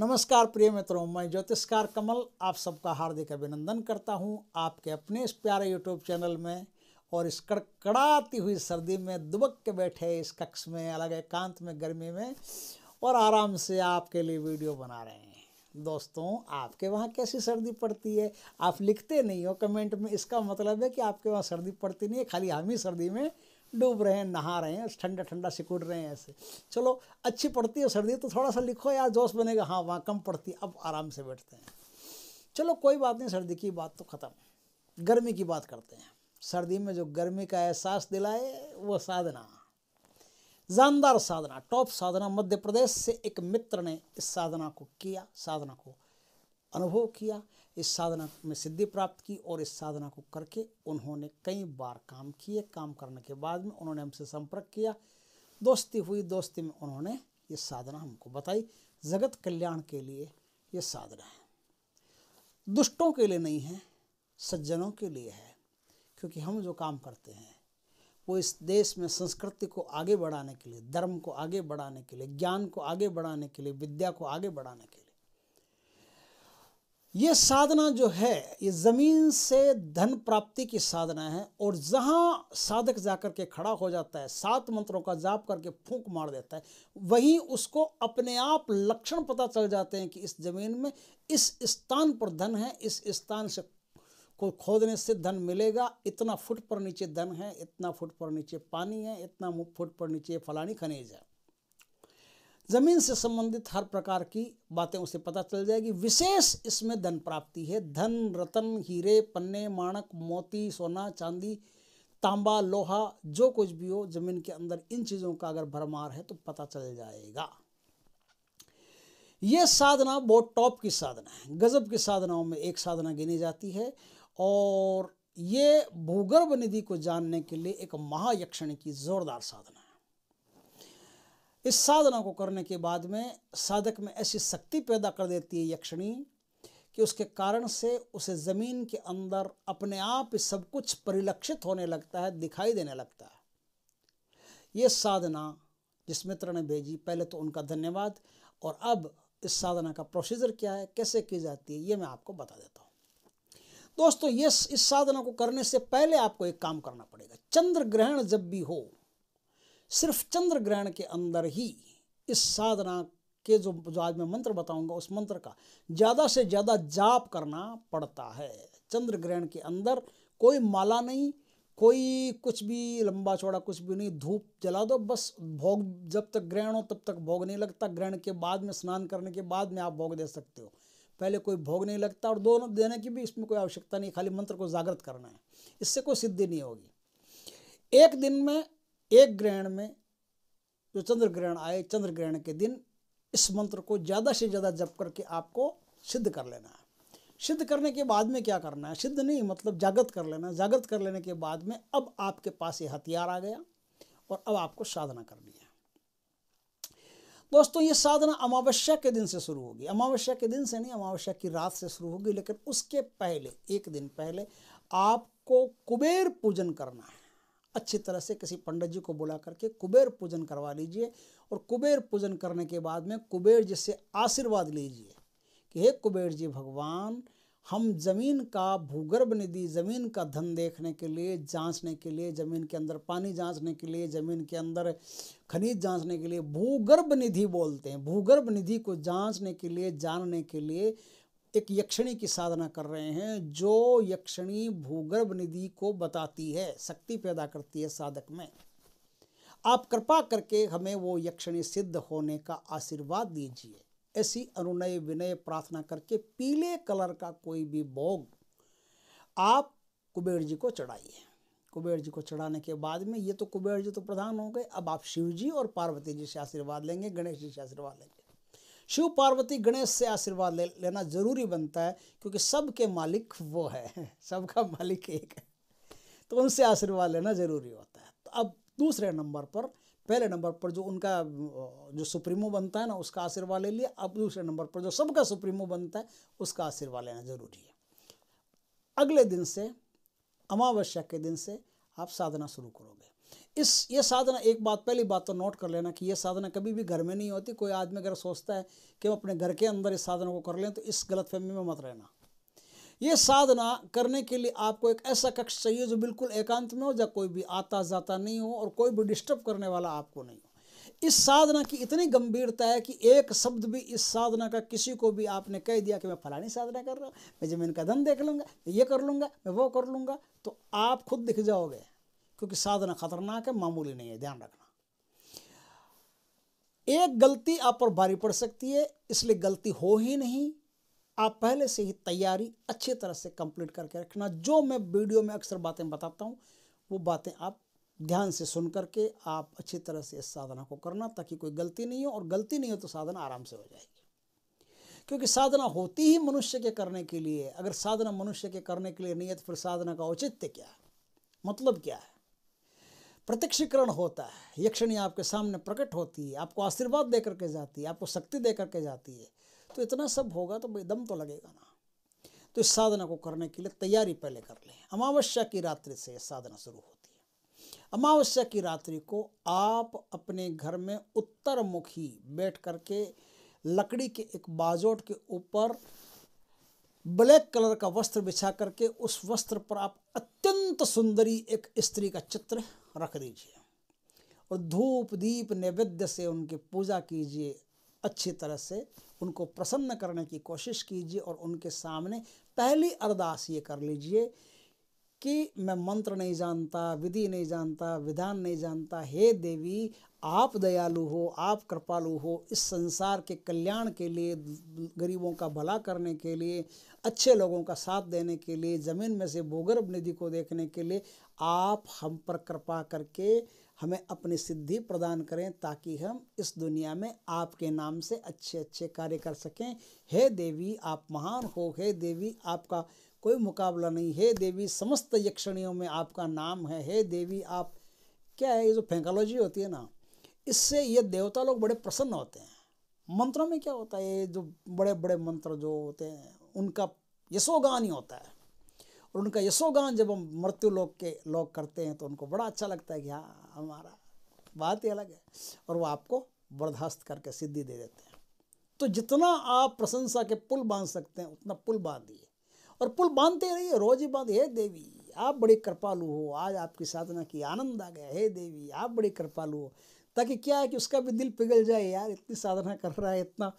नमस्कार प्रिय मित्रों मैं ज्योतिषकार कमल आप सबका हार्दिक अभिनंदन करता हूं आपके अपने इस प्यारे यूट्यूब चैनल में और इस कड़कड़ाती हुई सर्दी में दुबक के बैठे इस कक्ष में अलग एकांत में गर्मी में और आराम से आपके लिए वीडियो बना रहे हैं दोस्तों आपके वहाँ कैसी सर्दी पड़ती है आप लिखते नहीं हो कमेंट में इसका मतलब है कि आपके वहाँ सर्दी पड़ती नहीं है खाली हम ही सर्दी में डूब रहे हैं नहा रहे हैं ठंडा ठंडा सिकुड़ रहे हैं ऐसे चलो अच्छी पड़ती है सर्दी तो थोड़ा सा लिखो यार जोश बनेगा हाँ वहाँ कम पड़ती है अब आराम से बैठते हैं चलो कोई बात नहीं सर्दी की बात तो ख़त्म गर्मी की बात करते हैं सर्दी में जो गर्मी का एहसास दिलाए वो साधना जानदार साधना टॉप साधना मध्य प्रदेश से एक मित्र ने इस साधना को किया साधना को अनुभव किया इस साधना में सिद्धि प्राप्त की और इस साधना को करके उन्होंने कई बार काम किए काम करने के बाद में उन्होंने हमसे संपर्क किया दोस्ती हुई दोस्ती में उन्होंने ये साधना हमको बताई जगत कल्याण के लिए ये साधना है दुष्टों के लिए नहीं है सज्जनों के लिए है क्योंकि हम जो काम करते हैं वो इस देश में संस्कृति को आगे बढ़ाने के लिए धर्म को आगे बढ़ाने के लिए ज्ञान को आगे बढ़ाने के लिए विद्या को आगे बढ़ाने के लिए ये साधना जो है ये ज़मीन से धन प्राप्ति की साधना है और जहाँ साधक जाकर के खड़ा हो जाता है सात मंत्रों का जाप करके फूंक मार देता है वहीं उसको अपने आप लक्षण पता चल जाते हैं कि इस ज़मीन में इस स्थान पर धन है इस स्थान से को खोदने से धन मिलेगा इतना फुट पर नीचे धन है इतना फुट पर नीचे पानी है इतना फुट पर नीचे फलानी खनिज है जमीन से संबंधित हर प्रकार की बातें उसे पता चल जाएगी विशेष इसमें धन प्राप्ति है धन रतन हीरे पन्ने माणक मोती सोना चांदी तांबा लोहा जो कुछ भी हो जमीन के अंदर इन चीज़ों का अगर भरमार है तो पता चल जाएगा यह साधना बहुत टॉप की साधना है गज़ब की साधनाओं में एक साधना गिनी जाती है और ये भूगर्भ निधि को जानने के लिए एक महायक्षण की जोरदार साधना है इस साधना को करने के बाद में साधक में ऐसी शक्ति पैदा कर देती है यक्षणी कि उसके कारण से उसे ज़मीन के अंदर अपने आप सब कुछ परिलक्षित होने लगता है दिखाई देने लगता है ये साधना जिस मित्र ने भेजी पहले तो उनका धन्यवाद और अब इस साधना का प्रोसीजर क्या है कैसे की जाती है ये मैं आपको बता देता हूँ दोस्तों ये इस साधना को करने से पहले आपको एक काम करना पड़ेगा चंद्र ग्रहण जब भी हो सिर्फ चंद्र ग्रहण के अंदर ही इस साधना के जो जो आज मैं मंत्र बताऊंगा उस मंत्र का ज़्यादा से ज़्यादा जाप करना पड़ता है चंद्र ग्रहण के अंदर कोई माला नहीं कोई कुछ भी लंबा चौड़ा कुछ भी नहीं धूप जला दो बस भोग जब तक ग्रहण हो तब तक भोग नहीं लगता ग्रहण के बाद में स्नान करने के बाद में आप भोग दे सकते हो पहले कोई भोग नहीं लगता और दोनों देने की भी इसमें कोई आवश्यकता नहीं खाली मंत्र को जागृत करना है इससे कोई सिद्धि नहीं होगी एक दिन में एक ग्रहण में जो चंद्र ग्रहण आए चंद्र ग्रहण के दिन इस मंत्र को ज़्यादा से ज़्यादा जप करके आपको सिद्ध कर लेना है सिद्ध करने के बाद में क्या करना है सिद्ध नहीं मतलब जागृत कर लेना जागृत कर लेने के बाद में अब आपके पास ये हथियार आ गया और अब आपको साधना करनी है दोस्तों ये साधना अमावस्या के दिन से शुरू होगी अमावस्या के दिन से नहीं अमावस्या की रात से शुरू होगी लेकिन उसके पहले एक दिन पहले आपको कुबेर पूजन करना है अच्छी तरह से किसी पंडित जी को बुला करके कुबेर पूजन करवा लीजिए और कुबेर पूजन करने के बाद में कुबेर जी से आशीर्वाद लीजिए कि हे कुबेर जी भगवान हम ज़मीन का भूगर्भ निधि ज़मीन का धन देखने के लिए जांचने के लिए ज़मीन के अंदर पानी जांचने के लिए ज़मीन के अंदर खनिज जांचने के लिए भूगर्भ निधि बोलते हैं भूगर्भ निधि को जांचने के लिए जानने के लिए एक यक्षिणी की साधना कर रहे हैं जो यक्षिणी भूगर्भ निधि को बताती है शक्ति पैदा करती है साधक में आप कृपा करके हमें वो यक्षिणी सिद्ध होने का आशीर्वाद दीजिए ऐसी अनुनय विनय प्रार्थना करके पीले कलर का कोई भी भोग आप कुबेर जी को चढ़ाइए कुबेर जी को चढ़ाने के बाद में ये तो कुबेर जी तो प्रधान हो गए अब आप शिव जी और पार्वती जी से आशीर्वाद लेंगे गणेश जी से आशीर्वाद लेंगे शिव पार्वती गणेश से आशीर्वाद ले, लेना जरूरी बनता है क्योंकि सबके मालिक वो है सबका मालिक एक है तो उनसे आशीर्वाद लेना जरूरी होता है तो अब दूसरे नंबर पर पहले नंबर पर जो उनका जो सुप्रीमो बनता है ना उसका आशीर्वाद ले लिया अब दूसरे नंबर पर जो सबका सुप्रीमो बनता है उसका आशीर्वाद लेना ज़रूरी है अगले दिन से अमावस्या के दिन से आप साधना शुरू करोगे इस ये साधना एक बात पहली बात तो नोट कर लेना कि ये साधना कभी भी घर में नहीं होती कोई आदमी अगर सोचता है कि हम अपने घर के अंदर इस साधना को कर लें तो इस गलतफहमी में मत रहना ये साधना करने के लिए आपको एक ऐसा कक्ष चाहिए जो बिल्कुल एकांत में हो जब कोई भी आता जाता नहीं हो और कोई भी डिस्टर्ब करने वाला आपको नहीं हो इस साधना की इतनी गंभीरता है कि एक शब्द भी इस साधना का किसी को भी आपने कह दिया कि मैं फलानी साधना कर रहा हूँ मैं जमीन का धन देख लूँगा मैं ये कर लूँगा मैं वो कर लूँगा तो आप खुद दिख जाओगे क्योंकि साधना खतरनाक है मामूली नहीं है ध्यान रखना एक गलती आप पर भारी पड़ सकती है इसलिए गलती हो ही नहीं आप पहले से ही तैयारी अच्छी तरह से कंप्लीट करके रखना जो मैं वीडियो में अक्सर बातें बताता हूँ वो बातें आप ध्यान से सुन करके आप अच्छी तरह से इस साधना को करना ताकि कोई गलती नहीं हो और गलती नहीं हो तो साधना आराम से हो जाएगी क्योंकि साधना होती ही मनुष्य के करने के लिए अगर साधना मनुष्य के करने के लिए नहीं है तो फिर साधना का औचित्य क्या है मतलब क्या है प्रत्यक्षीकरण होता है यक्षणी आपके सामने प्रकट होती है आपको आशीर्वाद दे करके जाती है आपको शक्ति दे करके जाती है तो इतना सब होगा तो दम तो लगेगा ना तो इस साधना को करने के लिए तैयारी पहले कर लें अमावस्या की रात्रि से साधना शुरू होती है अमावस्या की रात्रि को आप अपने घर में उत्तर मुखी बैठ करके लकड़ी के एक बाजोट के ऊपर ब्लैक कलर का वस्त्र बिछा करके उस वस्त्र पर आप अत्यंत सुंदरी एक स्त्री का चित्र रख दीजिए और धूप दीप नैवेद्य से उनकी पूजा कीजिए अच्छी तरह से उनको प्रसन्न करने की कोशिश कीजिए और उनके सामने पहली अरदास ये कर लीजिए कि मैं मंत्र नहीं जानता विधि नहीं जानता विधान नहीं जानता हे देवी आप दयालु हो आप कृपालु हो इस संसार के कल्याण के लिए गरीबों का भला करने के लिए अच्छे लोगों का साथ देने के लिए ज़मीन में से भूगर्भ निधि को देखने के लिए आप हम पर कृपा करके हमें अपनी सिद्धि प्रदान करें ताकि हम इस दुनिया में आपके नाम से अच्छे अच्छे कार्य कर सकें हे देवी आप महान हो हे देवी आपका कोई मुकाबला नहीं हे देवी समस्त यक्षणियों में आपका नाम है हे देवी आप क्या है ये जो फेंकोलॉजी होती है ना इससे ये देवता लोग बड़े प्रसन्न होते हैं मंत्रों में क्या होता है ये जो बड़े बड़े मंत्र जो होते हैं उनका यशोगान ही होता है और उनका यशोगान जब हम मृत्यु लोग के लोग करते हैं तो उनको बड़ा अच्छा लगता है कि हाँ हमारा बात ही अलग है और वो आपको बर्दाश्त करके सिद्धि दे देते हैं तो जितना आप प्रशंसा के पुल बांध सकते हैं उतना पुल बांधिए और पुल बांधते रहिए रोज ही बांध हे देवी आप बड़े कृपालु हो आज आपकी साधना की आनंद आ गया हे देवी आप बड़े कृपालु हो ताकि क्या है कि उसका भी दिल पिघल जाए यार इतनी साधना कर रहा है इतना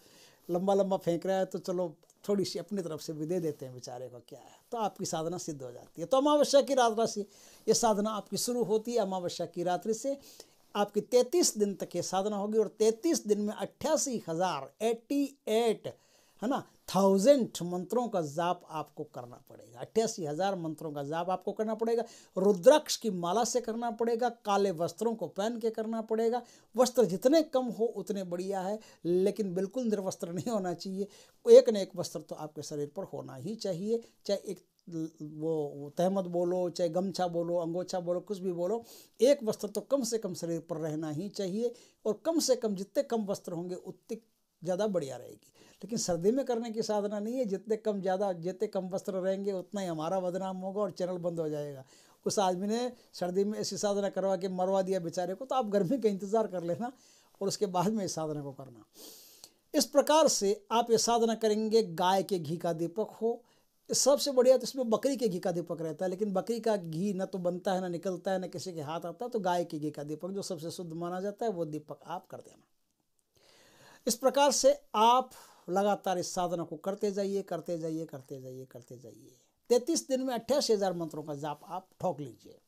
लंबा लंबा फेंक रहा है तो चलो थोड़ी सी अपनी तरफ से भी दे देते हैं बेचारे को क्या है तो आपकी साधना सिद्ध हो जाती है तो अमावस्या की रात्रा से ये साधना आपकी शुरू होती है अमावस्या की रात्रि से आपकी तैतीस दिन तक ये साधना होगी और तैतीस दिन में अट्ठासी हज़ार एट्टी एट है ना थाउजेंड मंत्रों का जाप आपको करना पड़ेगा अट्ठासी हजार मंत्रों का जाप आपको करना पड़ेगा रुद्राक्ष की माला से करना पड़ेगा काले वस्त्रों को पहन के करना पड़ेगा वस्त्र जितने कम हो उतने बढ़िया है लेकिन बिल्कुल निर्वस्त्र नहीं होना चाहिए एक न एक वस्त्र तो आपके शरीर पर होना ही चाहिए चाहे एक वो तहमद बोलो चाहे गमछा बोलो अंगोछा बोलो कुछ भी बोलो एक वस्त्र तो कम से कम शरीर पर रहना ही चाहिए और कम से कम जितने कम वस्त्र होंगे उतनी ज़्यादा बढ़िया रहेगी लेकिन सर्दी में करने की साधना नहीं है जितने कम ज़्यादा जितने कम वस्त्र रहेंगे उतना ही हमारा बदनाम होगा और चैनल बंद हो जाएगा उस आदमी ने सर्दी में ऐसी साधना करवा के मरवा दिया बेचारे को तो आप गर्मी का इंतज़ार कर लेना और उसके बाद में इस साधना को करना इस प्रकार से आप ये साधना करेंगे गाय के घी का दीपक हो सबसे बढ़िया तो इसमें बकरी के घी का दीपक रहता है लेकिन बकरी का घी ना तो बनता है ना निकलता है ना किसी के हाथ आता है तो गाय के घी का दीपक जो सबसे शुद्ध माना जाता है वो दीपक आप कर देना इस प्रकार से आप लगातार इस साधना को करते जाइए करते जाइए करते जाइए करते जाइए तैतीस दिन में अट्ठाईस हज़ार मंत्रों का जाप आप ठोक लीजिए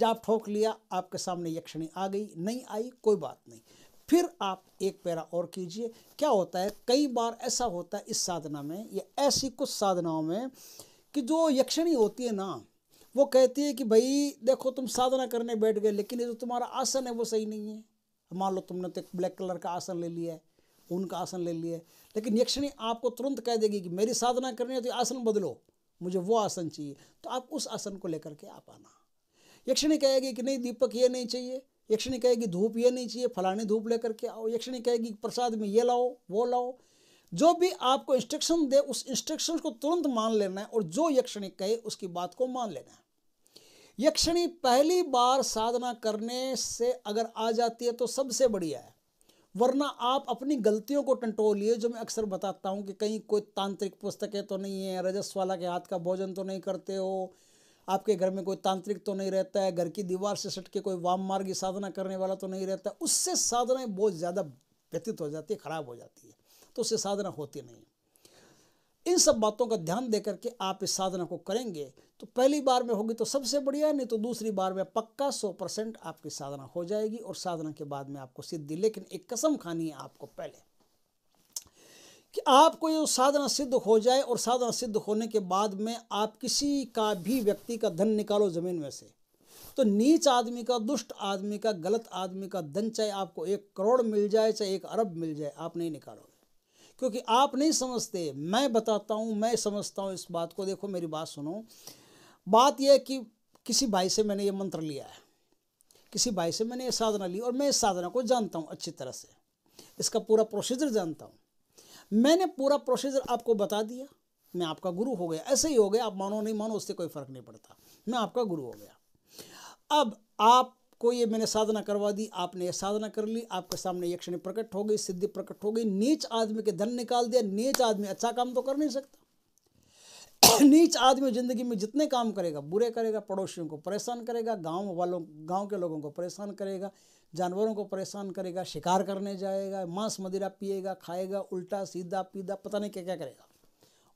जाप ठोक लिया आपके सामने यक्षिणी आ गई नहीं आई कोई बात नहीं फिर आप एक पैरा और कीजिए क्या होता है कई बार ऐसा होता है इस साधना में या ऐसी कुछ साधनाओं में कि जो यक्षिणी होती है ना वो कहती है कि भाई देखो तुम साधना करने बैठ गए लेकिन ये जो तुम्हारा आसन है वो सही नहीं है मान लो तुमने तो एक ब्लैक कलर का आसन ले लिया है उनका आसन ले लिए लेकिन यक्षिणी आपको तुरंत कह देगी कि मेरी साधना करनी है तो आसन बदलो मुझे वो आसन चाहिए तो आप उस आसन को लेकर के आप आना यक्षिणी कहेगी कि नहीं दीपक ये नहीं चाहिए यक्षिणी कहेगी धूप ये नहीं चाहिए फलानी धूप लेकर के आओ यक्षिणी कहेगी प्रसाद में ये लाओ वो लाओ जो भी आपको इंस्ट्रक्शन दे उस इंस्ट्रक्शन को तुरंत मान लेना है और जो यक्षिणी कहे उसकी बात को मान लेना है यक्षिणी पहली बार साधना करने से अगर आ जाती है तो सबसे बढ़िया है वरना आप अपनी गलतियों को टंटोलिए जो मैं अक्सर बताता हूँ कि कहीं कोई तांत्रिक पुस्तकें तो नहीं है रजस्वाला के हाथ का भोजन तो नहीं करते हो आपके घर में कोई तांत्रिक तो नहीं रहता है घर की दीवार से सट के कोई वाम मार्ग की साधना करने वाला तो नहीं रहता उससे साधनाएँ बहुत ज़्यादा व्यतीत हो जाती है ख़राब हो जाती है तो उससे साधना होती नहीं है इन सब बातों का ध्यान दे करके आप इस साधना को करेंगे तो पहली बार में होगी तो सबसे बढ़िया नहीं तो दूसरी बार में पक्का सौ परसेंट आपकी साधना हो जाएगी और साधना के बाद में आपको सिद्धि लेकिन एक कसम खानी है आपको पहले कि आपको ये साधना सिद्ध हो जाए और साधना सिद्ध होने के बाद में आप किसी का भी व्यक्ति का धन निकालो ज़मीन में से तो नीच आदमी का दुष्ट आदमी का गलत आदमी का धन चाहे आपको एक करोड़ मिल जाए चाहे एक अरब मिल जाए आप नहीं निकालोगे क्योंकि आप नहीं समझते मैं बताता हूँ मैं समझता हूँ इस बात को देखो मेरी बात सुनो बात यह है कि किसी भाई से मैंने ये मंत्र लिया है किसी भाई से मैंने ये साधना ली और मैं इस साधना को जानता हूँ अच्छी तरह से इसका पूरा प्रोसीजर जानता हूँ मैंने पूरा प्रोसीजर आपको बता दिया मैं आपका गुरु हो गया ऐसे ही हो गया आप मानो नहीं मानो उससे कोई फर्क नहीं पड़ता मैं आपका गुरु हो गया अब आप कोई ये मैंने साधना करवा दी आपने ये साधना कर ली आपके सामने यक्षणी प्रकट हो गई सिद्धि प्रकट हो गई नीच आदमी के धन निकाल दिया नीच आदमी अच्छा काम तो कर नहीं सकता नीच आदमी जिंदगी में जितने काम करेगा बुरे करेगा पड़ोसियों को परेशान करेगा गांव वालों गांव के लोगों को परेशान करेगा जानवरों को परेशान करेगा शिकार करने जाएगा मांस मदिरा पिएगा खाएगा उल्टा सीधा पीधा पता नहीं क्या क्या करेगा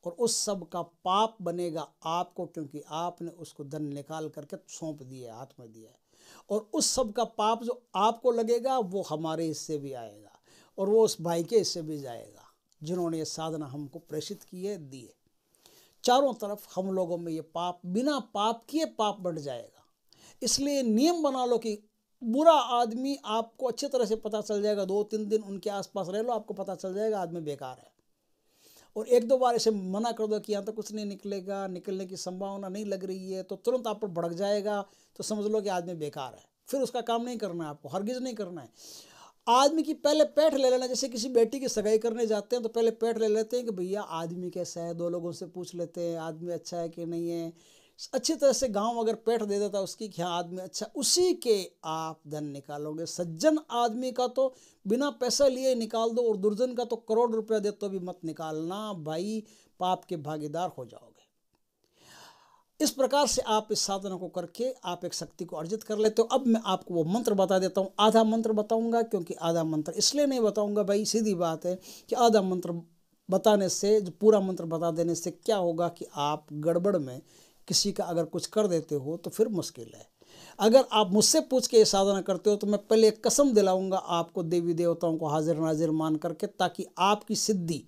और उस सब का पाप बनेगा आपको क्योंकि आपने उसको धन निकाल करके सौंप दिया हाथ में दिया है और उस सब का पाप जो आपको लगेगा वो हमारे हिस्से भी आएगा और वो उस भाई के हिस्से भी जाएगा जिन्होंने ये साधना हमको प्रेषित की है दी है चारों तरफ हम लोगों में ये पाप बिना पाप किए पाप बढ़ जाएगा इसलिए नियम बना लो कि बुरा आदमी आपको अच्छी तरह से पता चल जाएगा दो तीन दिन उनके आसपास रह लो आपको पता चल जाएगा आदमी बेकार है और एक दो बार ऐसे मना कर दो कि यहाँ तो कुछ नहीं निकलेगा निकलने की संभावना नहीं लग रही है तो तुरंत आप पर भड़क जाएगा तो समझ लो कि आदमी बेकार है फिर उसका काम नहीं करना है आपको हरगिज नहीं करना है आदमी की पहले पैठ ले लेना जैसे किसी बेटी की सगाई करने जाते हैं तो पहले पैठ ले लेते हैं कि भैया आदमी कैसा है दो लोगों से पूछ लेते हैं आदमी अच्छा है कि नहीं है अच्छी तरह से गांव अगर पेट दे देता उसकी क्या आदमी अच्छा उसी के आप धन निकालोगे सज्जन आदमी का तो बिना पैसा लिए निकाल दो और दुर्जन का तो करोड़ रुपया दे तो भी मत निकालना भाई पाप के भागीदार हो जाओगे इस प्रकार से आप इस साधना को करके आप एक शक्ति को अर्जित कर लेते हो अब मैं आपको वो मंत्र बता देता हूँ आधा मंत्र बताऊंगा क्योंकि आधा मंत्र इसलिए नहीं बताऊंगा भाई सीधी बात है कि आधा मंत्र बताने से जो पूरा मंत्र बता देने से क्या होगा कि आप गड़बड़ में किसी का अगर कुछ कर देते हो तो फिर मुश्किल है अगर आप मुझसे पूछ के ये साधना करते हो तो मैं पहले एक कसम दिलाऊंगा आपको देवी देवताओं को हाजिर नाजिर मान करके ताकि आपकी सिद्धि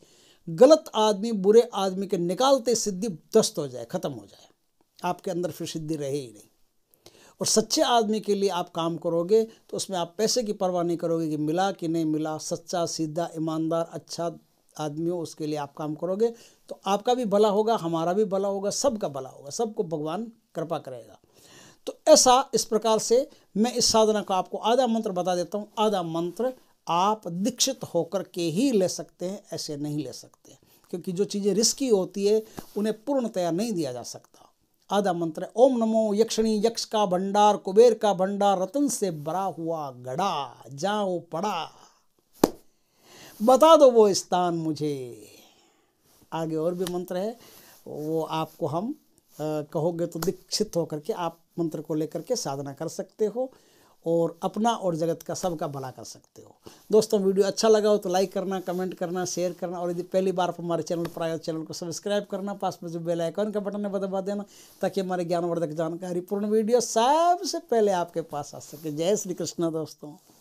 गलत आदमी बुरे आदमी के निकालते सिद्धि दस्त हो जाए ख़त्म हो जाए आपके अंदर फिर सिद्धि रहे ही नहीं और सच्चे आदमी के लिए आप काम करोगे तो उसमें आप पैसे की परवाह नहीं करोगे कि मिला कि नहीं मिला सच्चा सीधा ईमानदार अच्छा आदमी हो उसके लिए आप काम करोगे तो आपका भी भला होगा हमारा भी भला होगा सबका भला होगा सबको भगवान कृपा करेगा तो ऐसा इस प्रकार से मैं इस साधना का आपको आधा मंत्र बता देता हूँ आधा मंत्र आप दीक्षित होकर के ही ले सकते हैं ऐसे नहीं ले सकते क्योंकि जो चीज़ें रिस्की होती है उन्हें पूर्णतया नहीं दिया जा सकता आधा मंत्र है ओम नमो यक्षणी यक्ष का भंडार कुबेर का भंडार रतन से भरा हुआ गड़ा जाओ पड़ा बता दो वो स्थान मुझे आगे और भी मंत्र है वो आपको हम आ, कहोगे तो दीक्षित होकर के आप मंत्र को लेकर के साधना कर सकते हो और अपना और जगत का सबका भला कर सकते हो दोस्तों वीडियो अच्छा लगा हो तो लाइक करना कमेंट करना शेयर करना और यदि पहली बार आप हमारे चैनल पर आए चैनल को सब्सक्राइब करना पास में जो बेल आइकॉन का बटन है वह दबा देना ताकि हमारे ज्ञानवर्धक जानकारी पूर्ण वीडियो सबसे पहले आपके पास आ सके जय श्री कृष्ण दोस्तों